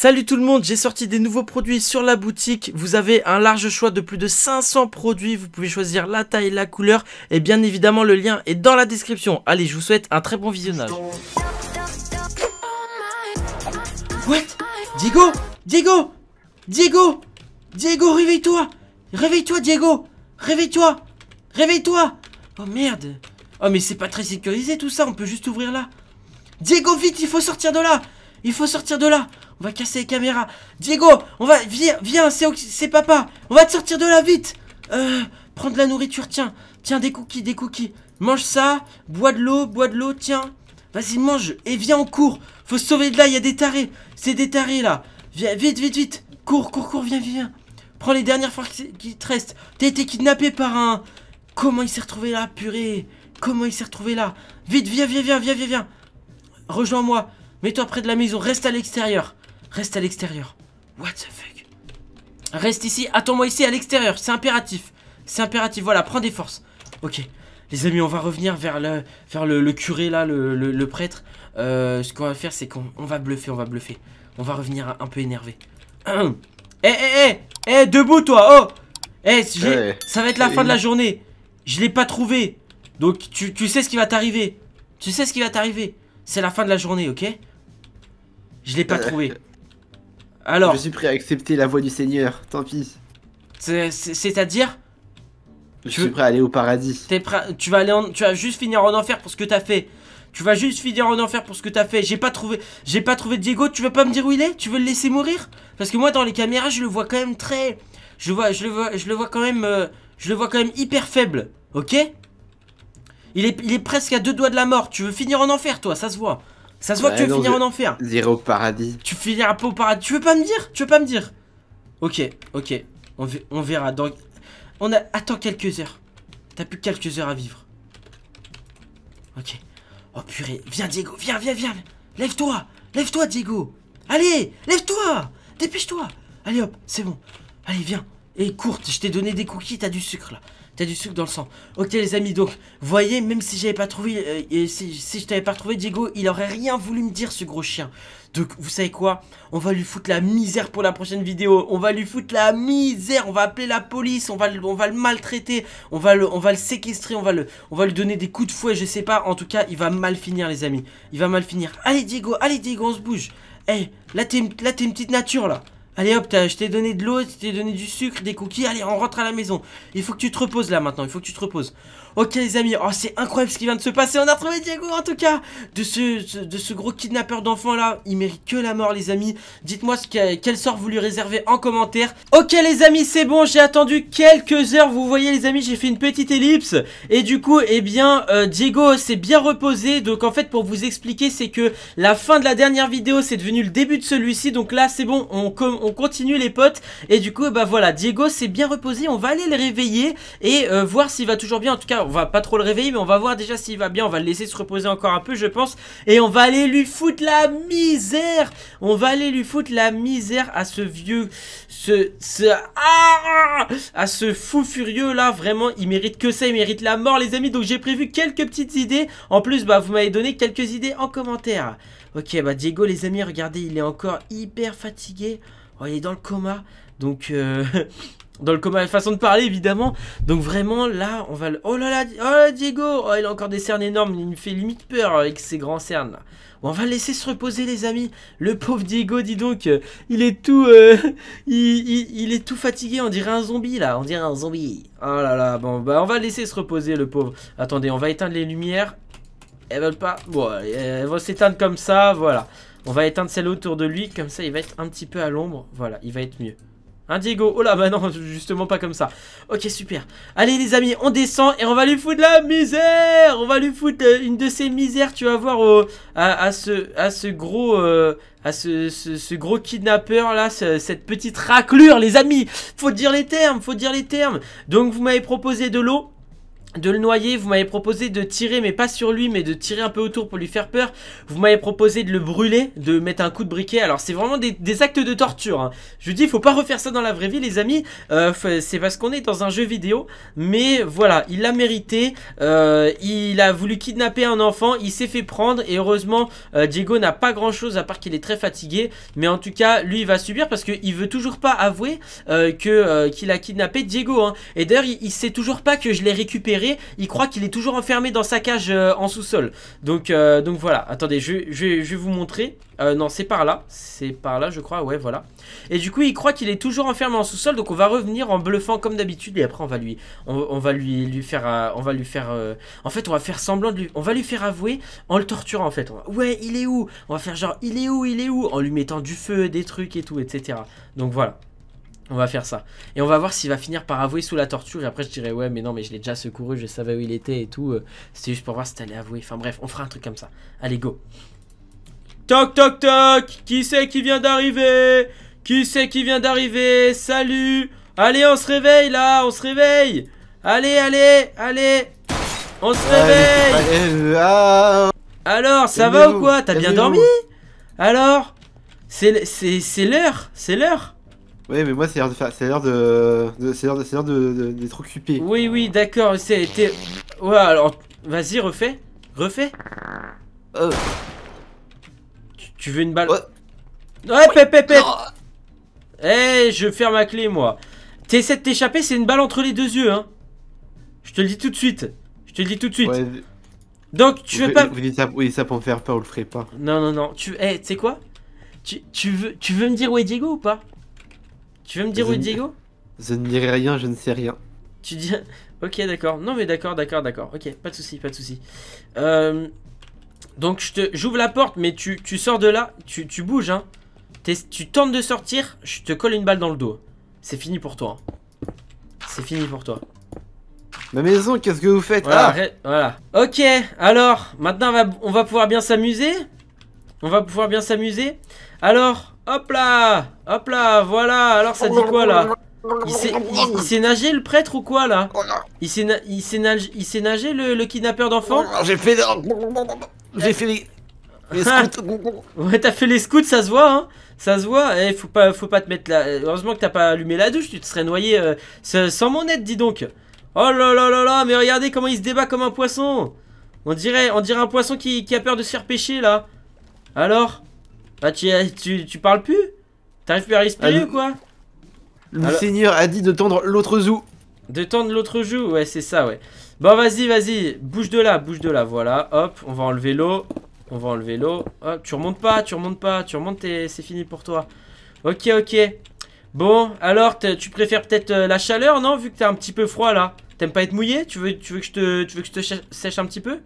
Salut tout le monde, j'ai sorti des nouveaux produits sur la boutique. Vous avez un large choix de plus de 500 produits. Vous pouvez choisir la taille, la couleur et bien évidemment le lien est dans la description. Allez, je vous souhaite un très bon visionnage. What Diego Diego Diego Diego, réveille-toi Réveille-toi Diego Réveille-toi Réveille-toi Oh merde Oh mais c'est pas très sécurisé tout ça, on peut juste ouvrir là. Diego, vite, il faut sortir de là Il faut sortir de là on va casser les caméras. Diego, on va... Viens, viens, c'est papa. On va te sortir de là, vite. Euh, prends de la nourriture, tiens. Tiens, des cookies, des cookies. Mange ça, bois de l'eau, bois de l'eau, tiens. Vas-y, mange et viens en cours. Faut se sauver de là, il y a des tarés. C'est des tarés, là. Viens, vite, vite, vite. Cours, cours, cours, viens, viens. Prends les dernières fois qui te restent. T'as été kidnappé par un... Comment il s'est retrouvé là, purée Comment il s'est retrouvé là Vite, viens, viens, viens, viens, viens, viens. Rejoins-moi. Mets-toi près de la maison, reste à l'extérieur. Reste à l'extérieur. What the fuck Reste ici, attends-moi ici à l'extérieur, c'est impératif. C'est impératif, voilà, prends des forces. Ok, les amis, on va revenir vers le, vers le, curé là, le, le, prêtre. Euh, ce qu'on va faire, c'est qu'on on va bluffer, on va bluffer. On va revenir un peu énervé. Hum. Eh, eh, eh, eh, debout toi, oh Eh, eh. ça va être la fin de la journée. Je l'ai pas trouvé. Donc tu, tu sais ce qui va t'arriver. Tu sais ce qui va t'arriver. C'est la fin de la journée, ok Je l'ai pas euh, trouvé. Alors. Je suis prêt à accepter la voix du Seigneur, tant pis. C'est-à-dire Je suis prêt à aller au paradis. Es prêt... Tu vas aller Tu vas juste finir en enfer pour ce que t'as fait. Tu vas juste finir en enfer pour ce que t'as fait. J'ai pas trouvé, j'ai pas trouvé Diego. Tu veux pas me dire où il est Tu veux le laisser mourir Parce que moi, dans les caméras, je le vois quand même très, je vois, je le vois, je le vois quand même, euh, je le vois quand même hyper faible. Ok il est, il est presque à deux doigts de la mort. Tu veux finir en enfer, toi Ça se voit. Ça se voit que tu veux finir en enfer. J'irai au paradis. Tu finiras pas au paradis. Tu veux pas me dire Tu veux pas me dire Ok, ok. On, on verra. Donc, On a... Attends quelques heures. T'as plus quelques heures à vivre. Ok. Oh purée. Viens, Diego. Viens, viens, viens. Lève-toi. Lève-toi, Diego. Allez, lève-toi. Dépêche-toi. Allez, hop. C'est bon. Allez, viens. Et eh, courte. Je t'ai donné des cookies. T'as du sucre là. T'as du sucre dans le sang. Ok les amis, donc, voyez, même si j'avais pas trouvé, euh, et si, je t'avais pas trouvé, Diego, il aurait rien voulu me dire ce gros chien. Donc, vous savez quoi On va lui foutre la misère pour la prochaine vidéo. On va lui foutre la misère. On va appeler la police. On va, on va le maltraiter. On va le, on va le séquestrer. On va le, on va lui donner des coups de fouet. Je sais pas. En tout cas, il va mal finir, les amis. Il va mal finir. Allez, Diego. Allez, Diego, on se bouge. Eh, hey, là, t'es une petite nature, là. Allez hop, je t'ai donné de l'eau, je t'ai donné du sucre, des cookies. Allez, on rentre à la maison. Il faut que tu te reposes là maintenant, il faut que tu te reposes. Ok les amis, oh c'est incroyable ce qui vient de se passer. On a trouvé Diego en tout cas de ce, de ce gros kidnappeur d'enfants là. Il mérite que la mort les amis. Dites-moi quel sort vous lui réservez en commentaire. Ok les amis, c'est bon, j'ai attendu quelques heures. Vous voyez les amis, j'ai fait une petite ellipse. Et du coup, eh bien, euh, Diego s'est bien reposé. Donc en fait, pour vous expliquer, c'est que la fin de la dernière vidéo, c'est devenu le début de celui-ci. Donc là, c'est bon, on, on continue les potes. Et du coup, bah voilà, Diego s'est bien reposé. On va aller le réveiller et euh, voir s'il va toujours bien. En tout cas, on va pas trop le réveiller, mais on va voir déjà s'il va bien. On va le laisser se reposer encore un peu, je pense. Et on va aller lui foutre la misère. On va aller lui foutre la misère à ce vieux, ce, ce, ah à ce fou furieux là. Vraiment, il mérite que ça. Il mérite la mort, les amis. Donc j'ai prévu quelques petites idées. En plus, bah vous m'avez donné quelques idées en commentaire. Ok, bah Diego, les amis, regardez, il est encore hyper fatigué. Oh, il est dans le coma. Donc, euh, dans le coma, façon de parler, évidemment. Donc, vraiment, là, on va le... Oh là là, oh Diego Oh, il a encore des cernes énormes. Il me fait limite peur euh, avec ses grands cernes, Bon, on va le laisser se reposer, les amis. Le pauvre Diego, dis donc, euh, il est tout... il, est tout fatigué. On dirait un zombie, là. On dirait un zombie. Oh là là, bon, bah, on va le laisser se reposer, le pauvre. Attendez, on va éteindre les lumières. Elles veulent pas... Bon, elles vont s'éteindre comme ça, voilà. On va éteindre celle autour de lui, comme ça il va être un petit peu à l'ombre. Voilà, il va être mieux. Hein, Diego oh là, bah non, justement pas comme ça. Ok, super. Allez les amis, on descend et on va lui foutre la misère On va lui foutre euh, une de ces misères, tu vas voir, à, ce, à ce gros... Euh, à ce, ce, gros kidnappeur là, cette petite raclure les amis Faut dire les termes, faut dire les termes Donc vous m'avez proposé de l'eau, de le noyer, vous m'avez proposé de tirer mais pas sur lui mais de tirer un peu autour pour lui faire peur, vous m'avez proposé de le brûler, de mettre un coup de briquet, alors c'est vraiment des, actes de torture, hein. je vous dis faut pas refaire ça dans la vraie vie les amis, euh, c'est parce qu'on est dans un jeu vidéo, mais voilà, il l'a mérité, euh, il a voulu kidnapper un enfant, il s'est fait prendre et heureusement euh, Diego n'a pas grand chose à part qu'il est très fatigué, mais en tout cas lui il va subir parce qu'il veut toujours pas avouer qu'il a kidnappé Diego, hein. et d'ailleurs il, il sait toujours pas que je l'ai récupéré il croit qu'il est toujours enfermé dans sa cage euh, en sous-sol. Donc, euh, donc voilà, attendez, je, vais vous montrer. Euh, non, c'est par là, c'est par là je crois, ouais voilà. Et du coup il croit qu'il est toujours enfermé en sous-sol, donc on va revenir en bluffant comme d'habitude et après on va lui, on, va lui, lui faire, on va lui faire, en fait on va faire semblant de lui, on va lui faire avouer en le torturant en fait. ouais il est où On va faire genre il est où, il est où En lui mettant du feu, des trucs et tout, etc. Donc voilà. On va faire ça. Et on va voir s'il va finir par avouer sous la torture. Et après, je dirais, ouais, mais non, mais je l'ai déjà secouru, je savais où il était et tout. Euh, c'était juste pour voir si t'allais avouer. Enfin bref, on fera un truc comme ça. Allez, go. Toc, toc, toc. Qui c'est qui vient d'arriver Qui c'est qui vient d'arriver Salut. Allez, on se réveille là, on se réveille. Allez, allez, allez. On se réveille. Ah. Alors, ça va ou quoi T'as bien dormi Alors C'est l'heure, c'est l'heure. Ouais, mais moi, c'est l'air de faire. C'est l'air de. de c'est l'air de. de, d'être occupé. Oui, oui, d'accord. C'était. Ouais, alors. Vas-y, refais. Refais. Euh. Tu, veux une balle Ouais, ouais pépé ah. Eh, je ferme ma clé, moi. T'essaies de t'échapper, c'est une balle entre les deux yeux, hein. Je te le dis tout de suite. Je te le dis tout de suite. Ouais. Donc, tu veux pas. Vous ça, oui, ça pour me faire peur, ou le ferait pas. Non, non, non. Tu eh, tu sais quoi tu, tu, veux, tu veux me dire où est Diego ou pas tu veux me dire où est Diego Je ne dirai rien, je ne sais rien. Tu dis. Ok, d'accord. Non, mais d'accord, d'accord, d'accord. Ok, pas de soucis, pas de soucis. Euh, donc, je te, j'ouvre la porte, mais tu, sors de là, tu, tu bouges, hein. Tu tentes de sortir, je te colle une balle dans le dos. C'est fini pour toi. Hein. C'est fini pour toi. Ma maison, qu'est-ce que vous faites voilà, voilà. Ok, alors, maintenant on va pouvoir bien s'amuser. On va pouvoir bien s'amuser. Alors, Hop là Hop là, voilà Alors ça dit quoi là il s'est nagé le prêtre ou quoi là oh Il s'est nagé, nagé le, le kidnappeur d'enfants oh J'ai fait... J'ai fait les... les ah. scouts. ouais t'as fait les scouts, ça se voit hein ça se voit, eh, faut, pas, faut pas te mettre là. Heureusement que t'as pas allumé la douche, tu te serais noyé euh, sans mon aide, dis donc. Oh là là là là, mais regardez comment il se débat comme un poisson. On dirait, on un poisson qui, qui a peur de se faire pêcher là. Alors bah tu, parles plus T'arrives plus à respirer ah, ou quoi Le seigneur a dit de tendre l'autre joue. De tendre l'autre joue, ouais c'est ça ouais. Bon vas-y, vas-y, bouge de là, bouge de là, voilà, hop, on va enlever l'eau, on va enlever l'eau, hop, tu remontes pas, tu remontes pas, tu remontes, c'est fini pour toi. Ok, ok, bon, alors tu préfères peut-être euh, la chaleur, non, vu que t'es un petit peu froid là T'aimes pas être mouillé tu veux, tu veux que tu veux que je te sèche un petit peu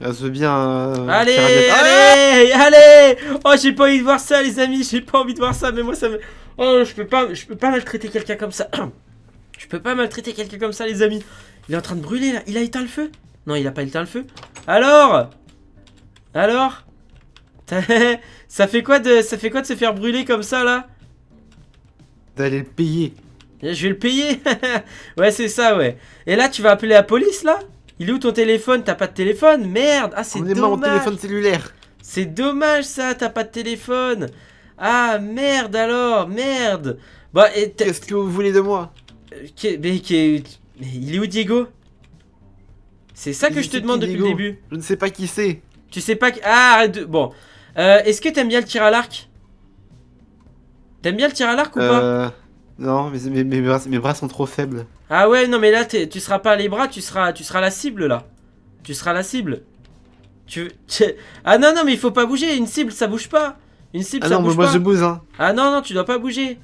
ça veut bien. Euh, allez, allez, allez Oh, j'ai pas envie de voir ça, les amis. J'ai pas envie de voir ça, mais moi ça me. Oh, je peux pas, je peux pas maltraiter quelqu'un comme ça. je peux pas maltraiter quelqu'un comme ça, les amis. Il est en train de brûler là. Il a éteint le feu Non, il a pas éteint le feu. Alors Alors Ça fait quoi de, ça fait quoi de se faire brûler comme ça là D'aller le payer. Eh, je vais le payer. ouais, c'est ça, ouais. Et là, tu vas appeler la police là il est où ton téléphone T'as pas de téléphone Merde Ah, c'est dommage. mon téléphone cellulaire. C'est dommage ça, t'as pas de téléphone. Ah, merde alors, merde. Bah, Qu'est-ce que vous voulez de moi euh, il est où Diego C'est ça que je, te demande depuis le début. Je ne sais pas qui c'est. Tu sais pas qui... Ah, arrête Bon. Euh, est-ce que t'aimes bien le tir à l'arc T'aimes bien le tir à l'arc ou pas euh, non, mais mes, bras, sont trop faibles. Ah ouais, non, mais là, tu seras pas les bras, tu seras, tu seras la cible, là. Tu seras la cible. Tu, Ah non, non, mais il faut pas bouger. Une cible, ça bouge pas. Une cible, ah ça bouge moi, je bouge, hein. Ah non, non, tu dois pas bouger.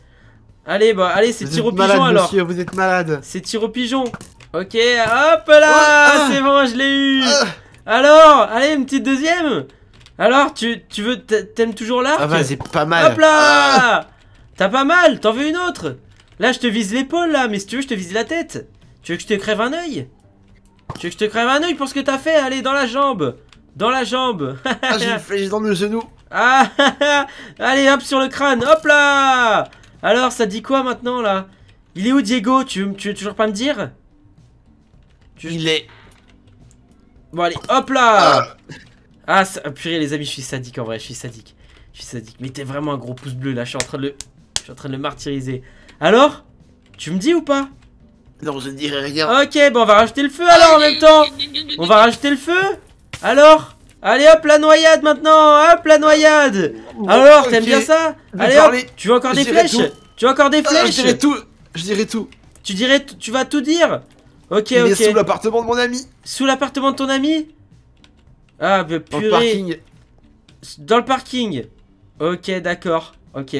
Allez, bah, allez, c'est tir au pigeon, alors. Monsieur, vous êtes malade. C'est tir au pigeon. Ok, hop là, ah. c'est bon, je l'ai eu. Ah. alors, allez, une petite deuxième. Alors, tu, tu veux, t'aimes toujours là. Ah bah, c'est pas mal. Hop là T'as pas mal, t'en veux une autre Là, je te vise l'épaule, là, mais si tu veux, je te vise la tête. Tu veux que je te crève un œil Tu veux que je te crève un œil pour ce que t'as fait Allez, dans la jambe Dans la jambe Ah, j'ai dans le genou Ah, Allez, hop, sur le crâne Hop là Alors, ça dit quoi, maintenant, là Il est où, Diego Tu veux toujours pas me dire Il est... Bon, allez, hop là Ah, ah purée, les amis, je suis sadique, en vrai, je suis sadique. Je suis sadique. Mais t'es vraiment un gros pouce bleu, là, je suis en train de le... Je suis en train de le martyriser. Alors Tu me dis ou pas Non, je ne dirai rien. Ok, bon, on va rajouter le feu alors en même temps. On va rajouter le feu Alors Allez hop la noyade maintenant Hop la noyade oh, Alors, t'aimes bien ça Allez Tu veux encore des ah, flèches Tu veux encore des flèches Je dirais tout Je dirais tout Tu dirais tu vas tout dire Ok, ok. Est sous l'appartement de mon ami Sous l'appartement de ton ami Ah, purée Dans le parking Dans le parking Ok, d'accord. Ok.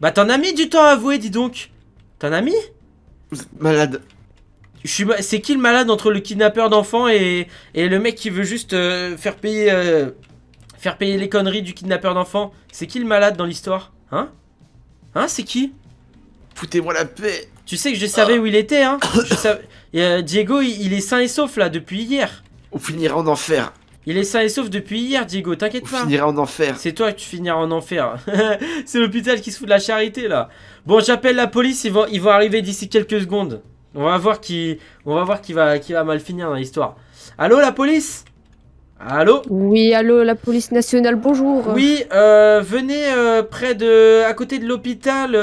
Bah t'en as mis du temps à avouer, dis donc T'en as mis Malade. Je suis C'est qui le malade entre le kidnappeur d'enfants et... le mec qui veut juste euh, faire payer... Euh, faire payer les conneries du kidnappeur d'enfants C'est qui le malade dans l'histoire Hein Hein, c'est qui Foutez-moi la paix Tu sais que je savais ah. où il était, hein euh, Diego, il, il est sain et sauf, là, depuis hier. On finira en enfer. Il est sain et sauf depuis hier, Diego, t'inquiète pas. Tu finiras en enfer. C'est toi que tu finiras en enfer. c'est l'hôpital qui se fout de la charité, là. Bon, j'appelle la police, ils vont, arriver d'ici quelques secondes. On va voir qui, on va, voir qui va, qui va mal finir dans l'histoire. Allô, la police Allô Oui, allô, la police nationale, bonjour. Oui, euh, venez euh, près de, à côté de l'hôpital,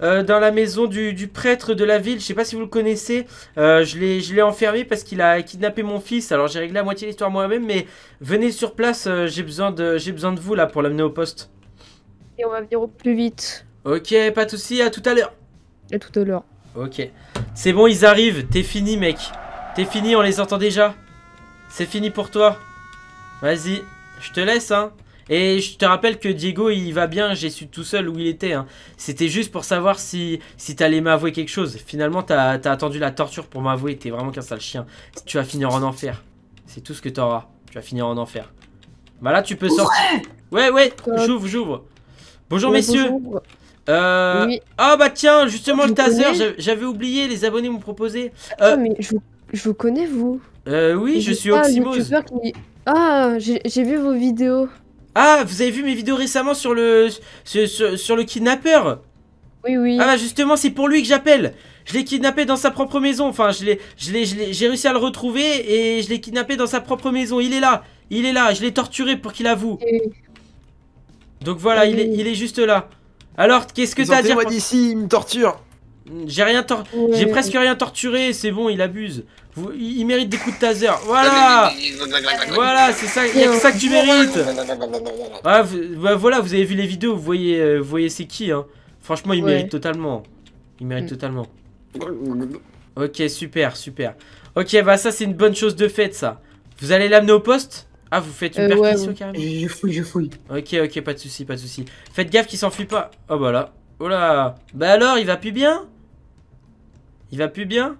euh, dans la maison du, prêtre de la ville. Je sais pas si vous le connaissez. je l'ai enfermé parce qu'il a kidnappé mon fils. Alors j'ai réglé la moitié de l'histoire moi-même, mais venez sur place. j'ai besoin de, besoin de vous là pour l'amener au poste. Et on va venir au plus vite. Ok, pas de soucis, À tout à l'heure. À tout à l'heure. Ok. C'est bon, ils arrivent. T'es fini, mec. T'es fini. On les entend déjà. C'est fini pour toi. Vas-y, je te laisse, hein. Et je te rappelle que Diego, il va bien, j'ai su tout seul où il était. Hein. C'était juste pour savoir si, si t'allais m'avouer quelque chose. Finalement, t'as attendu la torture pour m'avouer, t'es vraiment qu'un sale chien. Tu vas finir en enfer. C'est tout ce que t'auras. Tu vas finir en enfer. Bah là, tu peux sortir. Ouais, ouais, j'ouvre, j'ouvre. Bonjour, messieurs. Euh... Ah bah tiens, justement, le taser, j'avais oublié, les abonnés m'ont proposé. Euh... mais je, je, vous connais, vous euh, Oui, je, suis Oxymose. Ah, j'ai vu vos vidéos. Ah, vous avez vu mes vidéos récemment sur le sur, le kidnappeur Oui, oui. Ah, bah justement, c'est pour lui que j'appelle. Je l'ai kidnappé dans sa propre maison. Enfin, je l'ai, j'ai réussi à le retrouver et je l'ai kidnappé dans sa propre maison. Il est là, il est là. Je l'ai torturé pour qu'il avoue. Donc voilà, il, est, il est juste là. Alors, qu'est-ce que t'as à dire d'ici, il me torture. J'ai presque rien torturé, c'est bon, il abuse. Il mérite des coups de taser. Voilà Voilà, c'est ça, il que ça que tu mérites ah, bah, Voilà, vous avez vu les vidéos, vous voyez, euh, voyez c'est qui, hein. Franchement, il mérite totalement. Il mérite mm. totalement. Ok, super, super. Ok, bah ça, c'est une bonne chose de fait, ça. Vous allez l'amener au poste Ah, vous faites une euh, perquisition, carrément Je fouille, je fouille. Ok, ok, pas de soucis pas de souci. Faites gaffe qu'il s'enfuit pas. Oh, bah là. Oh là Bah alors, il va plus bien il va plus bien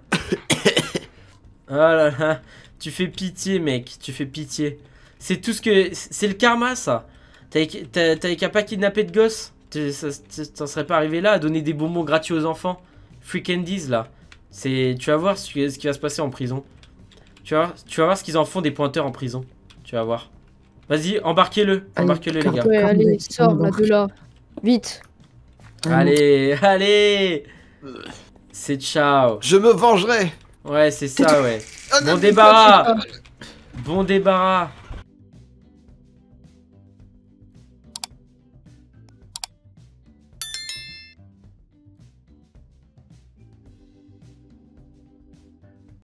ah tu fais pitié, mec, tu fais pitié. C'est tout ce que... C'est le karma, ça. T'avais qu'à pas kidnapper de gosses. T'en serait pas arrivé là à donner des bonbons gratuits aux enfants. Free candies, là. Tu vas voir ce, qui va se passer en prison. Tu vas, tu vas voir ce qu'ils en font des pointeurs en prison. Tu vas voir. Vas-y, embarquez-le. Embarquez-le, les gars. allez, là de là. Vite. Allez, allez euh. C'est ciao. Je me vengerai. Ouais, c'est ça, ouais. Oh bon débarras. Bon débarras.